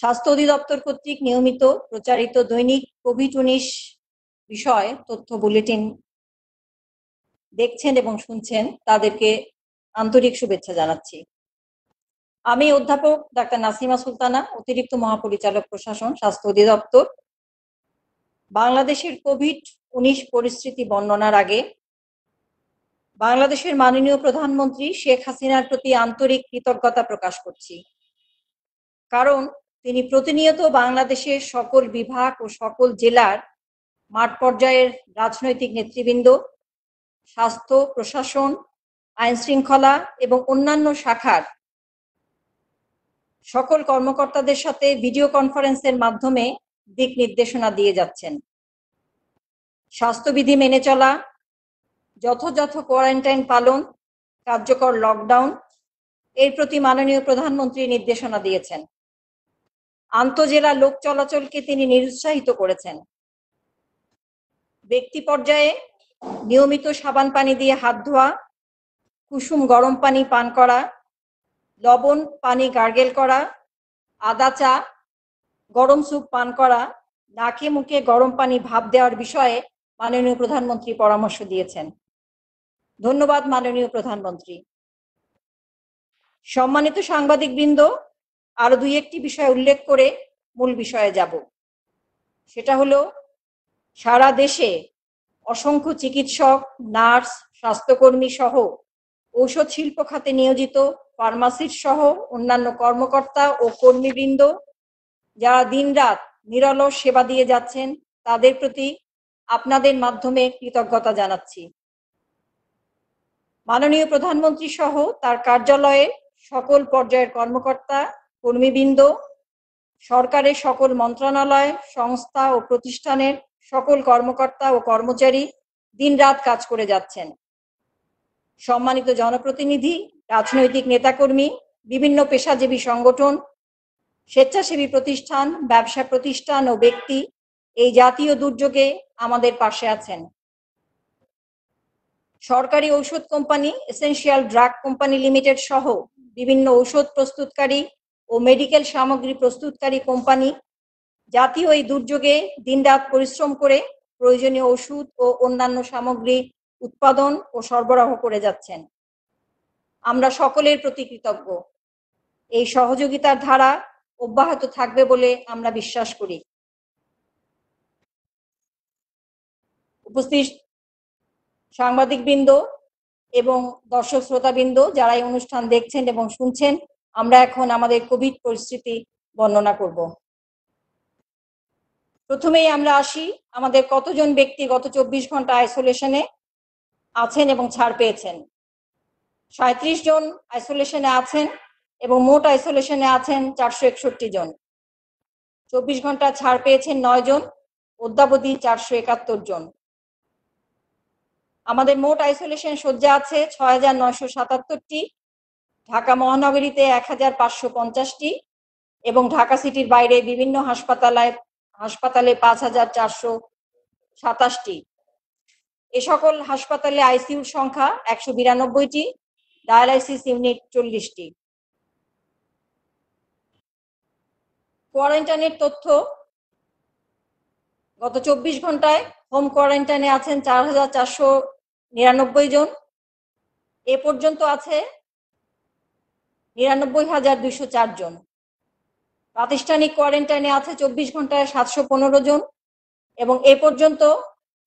স্বাস্থ্য অধিদপ্তর কর্তৃক নিয়মিত প্রচারিত দৈনিক কোভিড উনিশ বিষয়ে তথ্য বুলেটিন দেখছেন এবং শুনছেন তাদেরকে আন্তরিক শুভেচ্ছা জানাচ্ছি আমি অধ্যাপক ডাক্তার নাসিমা সুলতানা অতিরিক্ত মহাপরিচালক প্রশাসন স্বাস্থ্য অধিদপ্তর বাংলাদেশের কোভিড উনিশ পরিস্থিতি বর্ণনার আগে বাংলাদেশের মাননীয় প্রধানমন্ত্রী শেখ হাসিনার প্রতি আন্তরিক কৃতজ্ঞতা প্রকাশ করছি কারণ তিনি প্রতিনিয়ত বাংলাদেশের সকল বিভাগ ও সকল জেলার মাঠ পর্যায়ের রাজনৈতিক নেতৃবৃন্দ স্বাস্থ্য প্রশাসন আইন শৃঙ্খলা এবং অন্যান্য শাখার সকল কর্মকর্তাদের সাথে ভিডিও কনফারেন্সের মাধ্যমে দিক নির্দেশনা দিয়ে যাচ্ছেন স্বাস্থ্যবিধি মেনে চলা যথাযথ কোয়ারেন্টাইন পালন কার্যকর লকডাউন এর প্রতি মাননীয় প্রধানমন্ত্রী নির্দেশনা দিয়েছেন আন্তজেলা লোক চলাচলকে তিনি নিরুৎসাহিত করেছেন ব্যক্তি পর্যায়ে নিয়মিত সাবান পানি দিয়ে হাত ধোয়া কুসুম গরম পানি পান করা লবণ পানি গার্গেল করা আদা চা গরম স্যুপ পান করা নাকে মুখে গরম পানি ভাব দেওয়ার বিষয়ে মাননীয় প্রধানমন্ত্রী পরামর্শ দিয়েছেন ধন্যবাদ মাননীয় প্রধানমন্ত্রী সম্মানিত সাংবাদিকবৃন্দ আরো দুই একটি বিষয় উল্লেখ করে মূল বিষয়ে যাব সেটা হলো সারা দেশে অসংখ্য চিকিৎসক নার্স স্বাস্থ্যকর্মী সহ ঔষধ শিল্প খাতে নিয়োজিত ফার্মাসিস্ট সহ অন্যান্য কর্মকর্তা ও কর্মীবৃন্দ যারা দিনরাত নিরলস সেবা দিয়ে যাচ্ছেন তাদের প্রতি আপনাদের মাধ্যমে কৃতজ্ঞতা জানাচ্ছি মাননীয় প্রধানমন্ত্রী সহ তার কার্যালয়ে সকল পর্যায়ের কর্মকর্তা কর্মীবৃন্দ সরকারের সকল মন্ত্রণালয় সংস্থা ও প্রতিষ্ঠানের সকল কর্মকর্তা ও কর্মচারী দিনরাত কাজ করে যাচ্ছেন সম্মানিত জনপ্রতিনিধি রাজনৈতিক নেতাকর্মী বিভিন্ন পেশাজীবী সংগঠন স্বেচ্ছাসেবী প্রতিষ্ঠান ব্যবসা প্রতিষ্ঠান ও ব্যক্তি এই জাতীয় দুর্যোগে আমাদের পাশে আছেন সরকারি ঔষধ company essential drug company limited সহ বিভিন্ন ঔষধ প্রস্তুতকারী ও মেডিকেল সামগ্রী প্রস্তুতকারী কোম্পানি জাতীয় এই দুর্যোগে দিনরাত পরিশ্রম করে প্রয়োজনীয় ওষুধ ও অন্যান্য সামগ্রী উৎপাদন ও সরবরাহ করে যাচ্ছেন আমরা সকলের প্রতি কৃতজ্ঞ এই সহযোগিতার ধারা অব্যাহত থাকবে বলে আমরা বিশ্বাস করি উপস্থিত সাংবাদিকবৃন্দ এবং দর্শক শ্রোতাবৃন্দ যারা এই অনুষ্ঠান দেখছেন এবং শুনছেন আমরা এখন আমাদের কোভিড পরিস্থিতি বর্ণনা করব প্রথমেই আমরা আসি আমাদের কতজন ব্যক্তি গত চব্বিশ ঘন্টা আইসোলেশনে আছেন এবং ছাড় পেয়েছেন সাঁত্রিশ জন আইসোলেশনে আছেন এবং মোট আইসোলেশনে আছেন চারশো একষট্টি জন চব্বিশ ঘন্টা ছাড় পেয়েছেন নয় জন অদ্যাবধি চারশো একাত্তর জন আমাদের মোট আইসোলেশন শয্যা আছে ছয় হাজার নয়শো সাতাত্তরটি ঢাকা মহানগরীতে এক হাজার পাঁচশো পঞ্চাশটি এবং ঢাকা সিটির বাইরে বিভিন্ন হাসপাতালে হাসপাতালে পাঁচ হাজার চারশো সাতাশটি এ সকল হাসপাতালে আইসিউর সংখ্যা একশো বিরানব্বইটি ডায়ালাইসিস ইউনিট চল্লিশটি কোয়ারেন্টাইনের তথ্য গত চব্বিশ ঘন্টায় হোম কোয়ারেন্টাইনে আছেন চার হাজার চারশো নিরানব্বই জন এ পর্যন্ত আছে নিরানব্বই হাজার দুইশো চার জন প্রাতিষ্ঠানিক কোয়ারেন্টাইনে আছে চব্বিশ ঘন্টায় সাতশো পনেরো জন এবং এ পর্যন্ত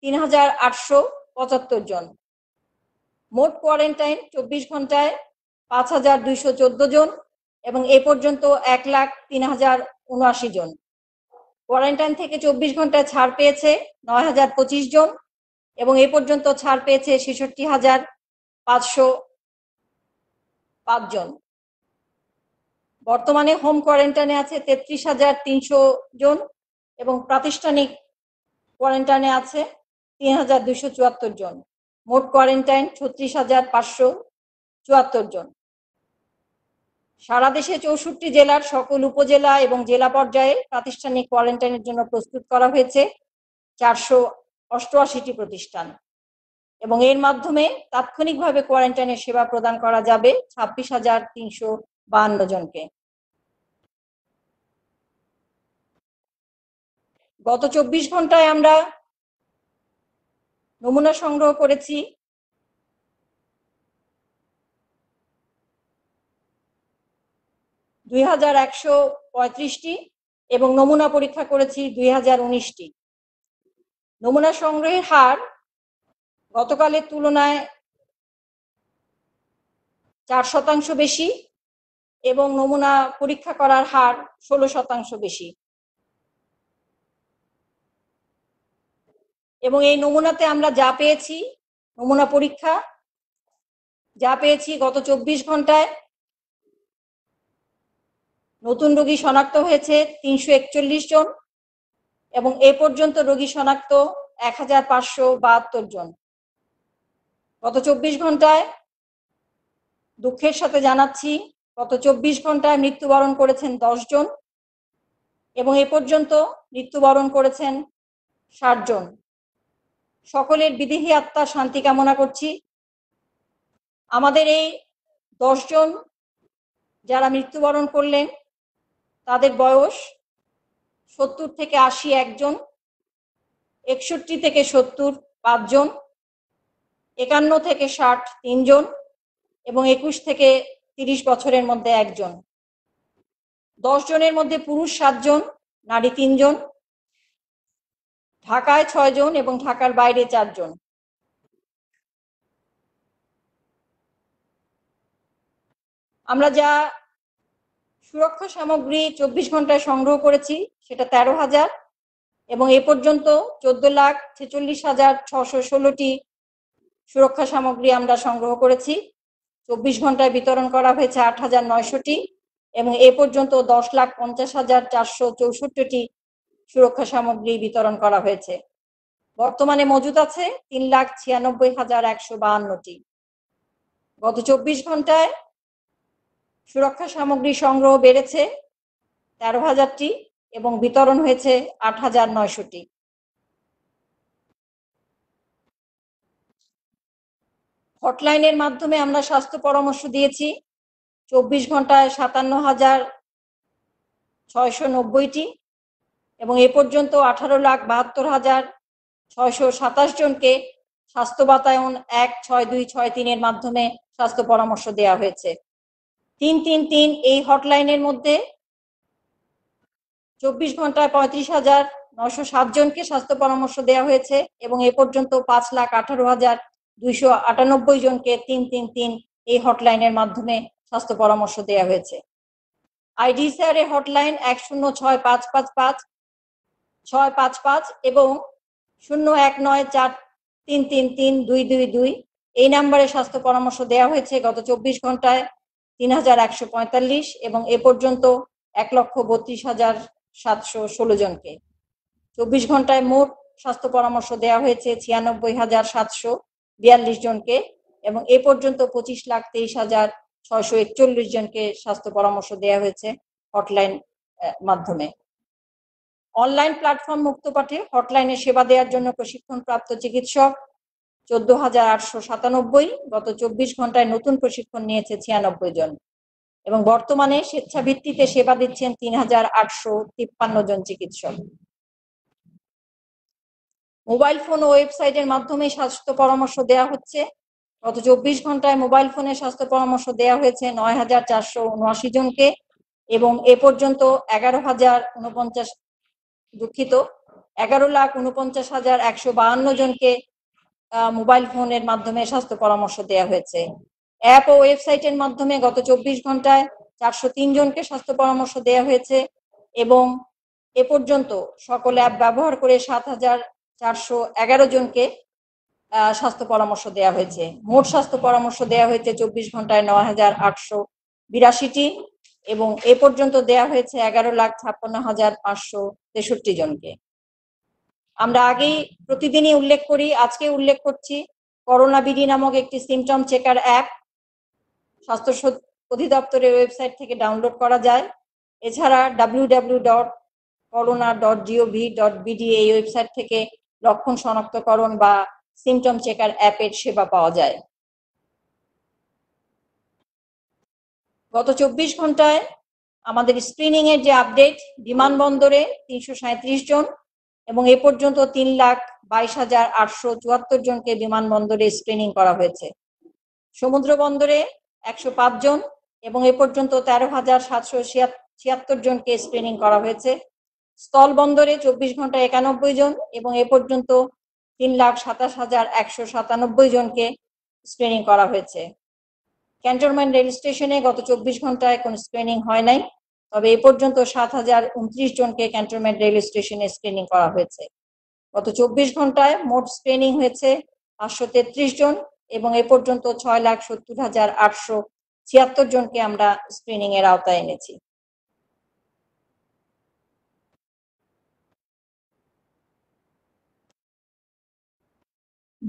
তিন হাজার আটশো পঁচাত্তর জন মোট কোয়ারেন্টাইন চব্বিশ ঘন্টায় পাঁচ হাজার দুইশো চোদ্দ জন এবং এ পর্যন্ত এক লাখ তিন হাজার উনআশি জন কোয়ারেন্টাইন থেকে চব্বিশ ঘন্টায় ছাড় পেয়েছে নয় হাজার পঁচিশ জন এবং এ পর্যন্ত ছাড় পেয়েছে ছেষট্টি হাজার পাঁচশো পাঁচজন বর্তমানে হোম কোয়ারেন্টাইনে আছে তেত্রিশ হাজার তিনশো জন এবং প্রাতিষ্ঠানিক কোয়ারেন্টাইনে আছে তিন হাজার দুইশো চুয়াত্তর জন মোট কোয়ারেন্টাইন ছত্রিশ হাজার পাঁচশো চুয়াত্তর জন সারা দেশে চৌষট্টি জেলার সকল উপজেলা এবং জেলা পর্যায়ে প্রাতিষ্ঠানিক কোয়ারেন্টাইনের জন্য প্রস্তুত করা হয়েছে চারশো অষ্টআশিটি প্রতিষ্ঠান এবং এর মাধ্যমে তাৎক্ষণিকভাবে কোয়ারেন্টাইনের সেবা প্রদান করা যাবে ছাব্বিশ হাজার তিনশো বান্ন জনকে গত চব্বিশ ঘন্টায় আমরা নমুনা সংগ্রহ করেছি দুই হাজার একশো পঁয়ত্রিশটি এবং নমুনা পরীক্ষা করেছি দুই হাজার উনিশটি নমুনা সংগ্রহের হার গতকালের তুলনায় চার শতাংশ বেশি এবং নমুনা পরীক্ষা করার হার ষোলো শতাংশ বেশি এবং এই নমুনাতে আমরা যা পেয়েছি নমুনা পরীক্ষা যা পেয়েছি গত চব্বিশ ঘন্টায় নতুন রোগী শনাক্ত হয়েছে তিনশো একচল্লিশ জন এবং এ পর্যন্ত রোগী শনাক্ত এক হাজার পাঁচশো বাহাত্তর জন গত চব্বিশ ঘন্টায় দুঃখের সাথে জানাচ্ছি গত চব্বিশ ঘন্টায় মৃত্যুবরণ করেছেন জন এবং এ পর্যন্ত মৃত্যুবরণ করেছেন জন সকলের বিদেহী আত্মা শান্তি কামনা করছি আমাদের এই জন যারা মৃত্যুবরণ করলেন তাদের বয়স সত্তর থেকে আশি একজন একষট্টি থেকে সত্তর পাঁচজন একান্ন থেকে ষাট তিনজন এবং একুশ থেকে তিরিশ বছরের মধ্যে একজন দশ জনের মধ্যে পুরুষ সাতজন নারী তিনজন ঢাকায় ছয়জন এবং ঢাকার বাইরে চারজন আমরা যা সুরক্ষা সামগ্রী চব্বিশ ঘন্টায় সংগ্রহ করেছি সেটা তেরো হাজার এবং এ পর্যন্ত চোদ্দ লাখ ছেচল্লিশ হাজার ছশো ষোলোটি সুরক্ষা সামগ্রী আমরা সংগ্রহ করেছি চব্বিশ ঘন্টায় বিতরণ করা হয়েছে আট হাজার নয়শটি এবং এ পর্যন্ত দশ লাখ পঞ্চাশ হাজার চারশো চৌষট্টিটি সুরক্ষা সামগ্রী বিতরণ করা হয়েছে বর্তমানে মজুদ আছে তিন লাখ ছিয়ানব্বই হাজার একশো বাহান্নটি গত চব্বিশ ঘন্টায় সুরক্ষা সামগ্রী সংগ্রহ বেড়েছে তেরো হাজারটি এবং বিতরণ হয়েছে আট হাজার নয়শোটি হটলাইনের মাধ্যমে আমরা স্বাস্থ্য পরামর্শ দিয়েছি চব্বিশ ঘন্টায় সাতান্ন হাজার ছয়শো নব্বইটি এবং এ পর্যন্ত আঠারো লাখ বাহাত্তর হাজার ছয়শো সাতাশ জনকে স্বাস্থ্য বাতায়ন এক ছয় দুই ছয় তিনের মাধ্যমে স্বাস্থ্য পরামর্শ দেওয়া হয়েছে তিন তিন তিন এই হটলাইনের মধ্যে চব্বিশ ঘন্টায় পঁয়ত্রিশ হাজার নশো সাত জনকে স্বাস্থ্য পরামর্শ দেওয়া হয়েছে এবং এ পর্যন্ত পাঁচ লাখ আঠারো হাজার দুইশো আটানব্বই জনকে তিন তিন তিন এই হটলাইনের মাধ্যমে স্বাস্থ্য পরামর্শ দেওয়া হয়েছে আইডিসিআর এ হটলাইন এক শূন্য ছয় পাঁচ পাঁচ পাঁচ ছয় পাঁচ পাঁচ এবং শূন্য এক নয় চার তিন তিন তিন দুই দুই দুই এই নাম্বারে স্বাস্থ্য পরামর্শ দেওয়া হয়েছে গত চব্বিশ ঘন্টায় তিন হাজার একশো পঁয়তাল্লিশ এবং এ পর্যন্ত এক লক্ষ বত্রিশ হাজার সাতশো ষোলো জনকে চব্বিশ ঘন্টায় মোট স্বাস্থ্য পরামর্শ দেওয়া হয়েছে ছিয়ানব্বই হাজার সাতশো বিয়াল্লিশ জনকে এবং এ পর্যন্ত পঁচিশ লাখ তেইশ হাজার ছয়শো একচল্লিশ জনকে স্বাস্থ্য পরামর্শ দেওয়া হয়েছে হটলাইন মাধ্যমে অনলাইন প্ল্যাটফর্ম মুক্ত পাঠে হটলাইনে সেবা দেওয়ার জন্য প্রশিক্ষণপ্রাপ্ত চিকিৎসক চোদ্দ হাজার আটশো সাতানব্বই গত চব্বিশ ঘন্টায় নতুন প্রশিক্ষণ নিয়েছে ছিয়ানব্বই জন এবং বর্তমানে স্বেচ্ছাভিত্তিতে সেবা দিচ্ছেন তিন হাজার আটশো তিপ্পান্ন জন চিকিৎসক মোবাইল ফোন ও ওয়েবসাইটের মাধ্যমে স্বাস্থ্য পরামর্শ দেওয়া হচ্ছে গত চব্বিশ ঘন্টায় মোবাইল ফোনে স্বাস্থ্য পরামর্শ দেওয়া হয়েছে নয় হাজার চারশো উনআশি জনকে এবং এ পর্যন্ত এগারো হাজার উনপঞ্চাশ দুঃখিত এগারো লাখ উনপঞ্চাশ হাজার একশো বাহান্ন জনকে মোবাইল ফোনের মাধ্যমে স্বাস্থ্য পরামর্শ দেওয়া হয়েছে অ্যাপ ও ওয়েবসাইটের মাধ্যমে গত চব্বিশ ঘন্টায় চারশো তিন জনকে স্বাস্থ্য পরামর্শ দেওয়া হয়েছে এবং এ পর্যন্ত সকল অ্যাপ ব্যবহার করে সাত হাজার চারশো এগারো জনকে স্বাস্থ্য পরামর্শ দেওয়া হয়েছে মোট স্বাস্থ্য পরামর্শ দেওয়া হয়েছে চব্বিশ ঘন্টায় নয় হাজার আটশো বিরাশিটি এবং এ পর্যন্ত দেওয়া হয়েছে এগারো লাখ ছাপ্পান্ন হাজার পাঁচশো তেষট্টি জনকে আমরা আগেই প্রতিদিনই উল্লেখ করি আজকে উল্লেখ করছি করোনা বিডি নামক একটি সিমটম চেকার অ্যাপ স্বাস্থ্য অধিদপ্তরের ওয়েবসাইট থেকে ডাউনলোড করা যায় এছাড়া W W dot corona dot GOV dot BD এই ওয়েবসাইট থেকে লক্ষণ শনাক্তকরণ বা সিমটম চেকার অ্যাপের সেবা পাওয়া যায় গত চব্বিশ ঘন্টায় আমাদের স্ক্রিনিং এর যে আপডেট বিমানবন্দরে তিনশো সাঁত্রিশ জন এবং এ পর্যন্ত তিন লাখ বাইশ হাজার আটশো চুয়াত্তর জনকে বিমানবন্দরে স্ক্রিনিং করা হয়েছে সমুদ্র বন্দরে একশো পাঁচ জন এবং এ পর্যন্ত তেরো হাজার সাতশো ছিয়াত্তর জনকে স্ক্রিনিং করা হয়েছে স্থল বন্দরে চব্বিশ ঘন্টা একানব্বই জন এবং এ পর্যন্ত তিন লাখ সাতাশ হাজার একশো সাতানব্বই জনকে স্ক্রিনিং করা হয়েছে ক্যান্টনমেন্ট রেল স্টেশনে গত চব্বিশ ঘন্টায় কোনো স্ক্রিনিং হয় নাই তবে এ পর্যন্ত সাত হাজার উনত্রিশ জনকে ক্যান্টনমেন্ট রেল স্টেশনে স্ক্রিনিং করা হয়েছে গত চব্বিশ ঘন্টায় মোট স্ক্রিনিং হয়েছে পাঁচশো তেত্রিশ জন এবং এ পর্যন্ত ছয় লাখ সত্তর হাজার আটশো ছিয়াত্তর জনকে আমরা স্ক্রিনিং এর আওতায় এনেছি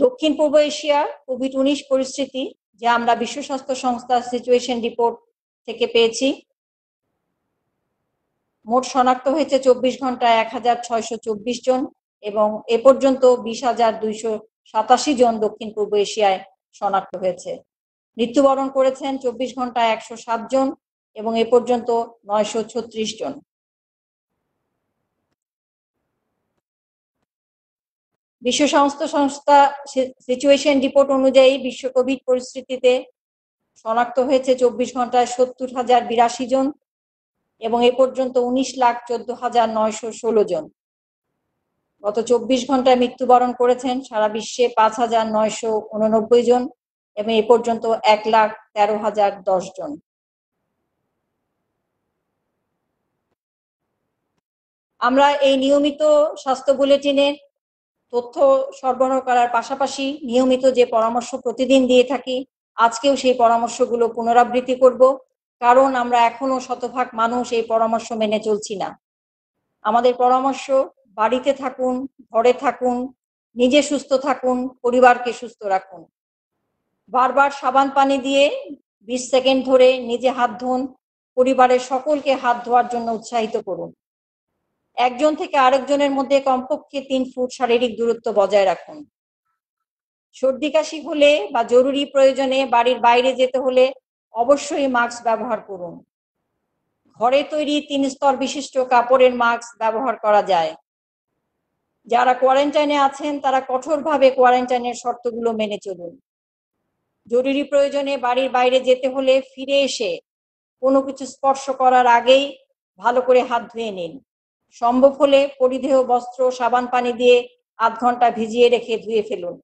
দক্ষিণ পূর্ব এশিয়া কোভিড উনিশ পরিস্থিতি যা আমরা বিশ্ব স্বাস্থ্য সংস্থার সিচুয়েশন রিপোর্ট থেকে পেয়েছি মোট শনাক্ত হয়েছে চব্বিশ ঘন্টায় এক হাজার ছয়শো চব্বিশ জন এবং এ পর্যন্ত বিশ হাজার দুইশো সাতাশি জন দক্ষিণ পূর্ব এশিয়ায় শনাক্ত হয়েছে মৃত্যুবরণ করেছেন চব্বিশ ঘন্টায় একশো সাত জন এবং এ পর্যন্ত নয়শো ছত্রিশ জন বিশ্ব স্বাস্থ্য সংস্থা সিচুয়েশন রিপোর্ট অনুযায়ী বিশ্ব কোভিড পরিস্থিতিতে শনাক্ত হয়েছে চব্বিশ ঘন্টায় সত্তর হাজার বিরাশি জন এবং এ পর্যন্ত উনিশ লাখ চোদ্দ হাজার নয়শো ষোলো জন গত চব্বিশ ঘন্টায় মৃত্যুবরণ করেছেন সারা বিশ্বে পাঁচ হাজার নয়শো উননব্বই জন এবং এ পর্যন্ত এক লাখ তেরো হাজার দশ জন আমরা এই নিয়মিত স্বাস্থ্য বুলেটিনের তথ্য সরবরাহ করার পাশাপাশি নিয়মিত যে পরামর্শ প্রতিদিন দিয়ে থাকি আজকেও সেই পরামর্শগুলো পুনরাবৃত্তি করব কারণ আমরা এখনো শতভাগ মানুষ এই পরামর্শ মেনে চলছি না আমাদের পরামর্শ বাড়িতে থাকুন ঘরে থাকুন নিজে সুস্থ থাকুন পরিবারকে সুস্থ রাখুন বারবার সাবান পানি দিয়ে বিশ সেকেন্ড ধরে নিজে হাত ধুন পরিবারের সকলকে হাত ধোয়ার জন্য উৎসাহিত করুন একজন থেকে আরেকজনের মধ্যে কমপক্ষে তিন ফুট শারীরিক দূরত্ব বজায় রাখুন সর্দি কাশি হলে বা জরুরি প্রয়োজনে বাড়ির বাইরে যেতে হলে অবশ্যই মাস্ক ব্যবহার করুন ঘরে তৈরি তিন স্তর বিশিষ্ট কাপড়ের মাস্ক ব্যবহার করা যায় যারা কোয়ারেন্টাইনে আছেন তারা কঠোরভাবে কোয়ারেন্টাইনের শর্তগুলো মেনে চলুন জরুরি প্রয়োজনে বাড়ির বাইরে যেতে হলে ফিরে এসে কোনো কিছু স্পর্শ করার আগেই ভালো করে হাত ধুয়ে নিন সম্ভব হলে পরিধেহ বস্ত্র সাবান পানি দিয়ে আধ ঘন্টা ভিজিয়ে রেখে ধুয়ে ফেলুন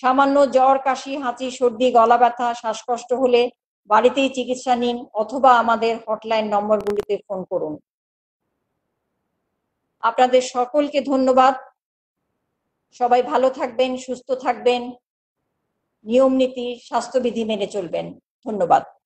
সামান্য জ্বর কাশি হাঁচি সর্দি গলা ব্যথা শ্বাসকষ্ট হলে বাড়িতেই চিকিৎসা নিন অথবা আমাদের হটলাইন নম্বরগুলিতে ফোন করুন আপনাদের সকলকে ধন্যবাদ সবাই ভালো থাকবেন সুস্থ থাকবেন নিয়ম নীতি স্বাস্থ্যবিধি মেনে চলবেন ধন্যবাদ